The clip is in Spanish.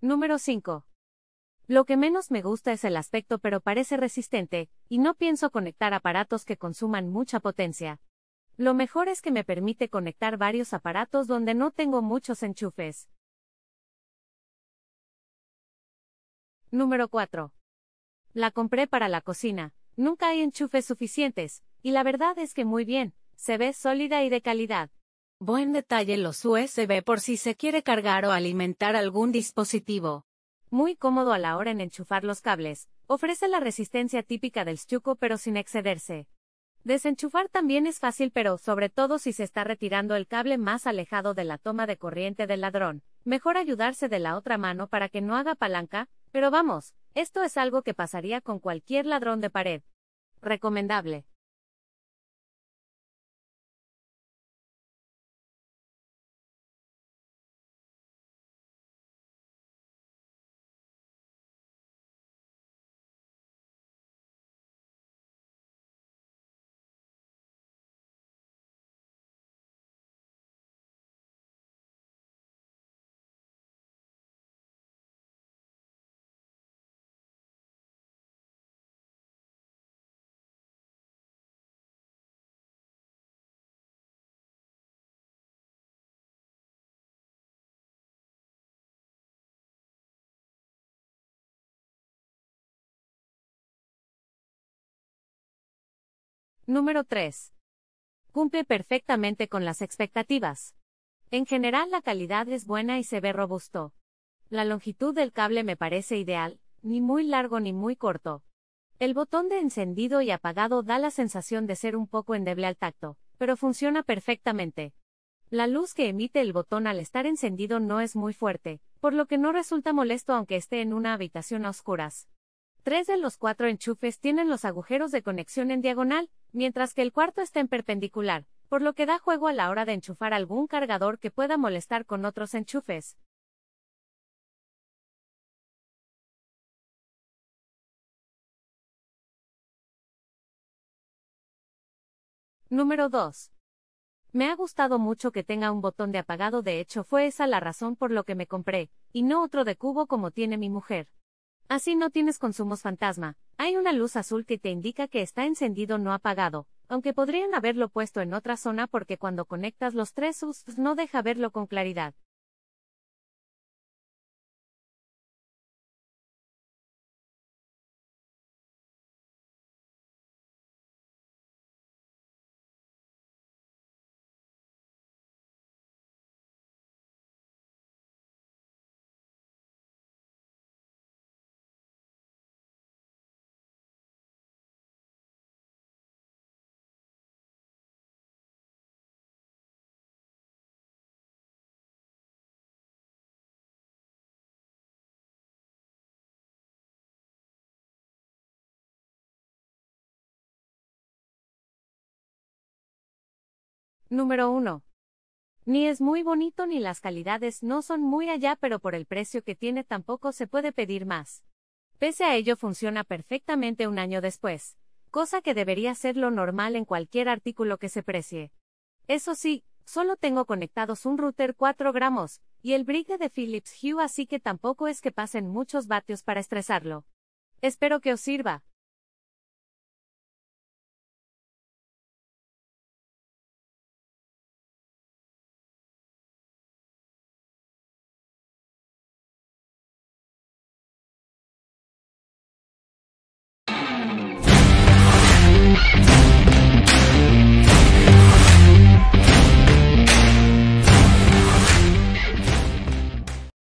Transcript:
Número 5. Lo que menos me gusta es el aspecto pero parece resistente, y no pienso conectar aparatos que consuman mucha potencia. Lo mejor es que me permite conectar varios aparatos donde no tengo muchos enchufes. Número 4. La compré para la cocina, nunca hay enchufes suficientes, y la verdad es que muy bien, se ve sólida y de calidad. Buen detalle los USB por si se quiere cargar o alimentar algún dispositivo. Muy cómodo a la hora en enchufar los cables, ofrece la resistencia típica del Stuco pero sin excederse. Desenchufar también es fácil pero sobre todo si se está retirando el cable más alejado de la toma de corriente del ladrón, mejor ayudarse de la otra mano para que no haga palanca, pero vamos, esto es algo que pasaría con cualquier ladrón de pared. Recomendable. Número 3. Cumple perfectamente con las expectativas. En general la calidad es buena y se ve robusto. La longitud del cable me parece ideal, ni muy largo ni muy corto. El botón de encendido y apagado da la sensación de ser un poco endeble al tacto, pero funciona perfectamente. La luz que emite el botón al estar encendido no es muy fuerte, por lo que no resulta molesto aunque esté en una habitación a oscuras. Tres de los cuatro enchufes tienen los agujeros de conexión en diagonal, mientras que el cuarto está en perpendicular, por lo que da juego a la hora de enchufar algún cargador que pueda molestar con otros enchufes. Número 2. Me ha gustado mucho que tenga un botón de apagado, de hecho fue esa la razón por lo que me compré, y no otro de cubo como tiene mi mujer. Así no tienes consumos fantasma, hay una luz azul que te indica que está encendido no apagado, aunque podrían haberlo puesto en otra zona porque cuando conectas los tres sus no deja verlo con claridad. Número 1. Ni es muy bonito ni las calidades no son muy allá, pero por el precio que tiene tampoco se puede pedir más. Pese a ello funciona perfectamente un año después, cosa que debería ser lo normal en cualquier artículo que se precie. Eso sí, solo tengo conectados un router 4 gramos, y el brick de Philips Hue así que tampoco es que pasen muchos vatios para estresarlo. Espero que os sirva.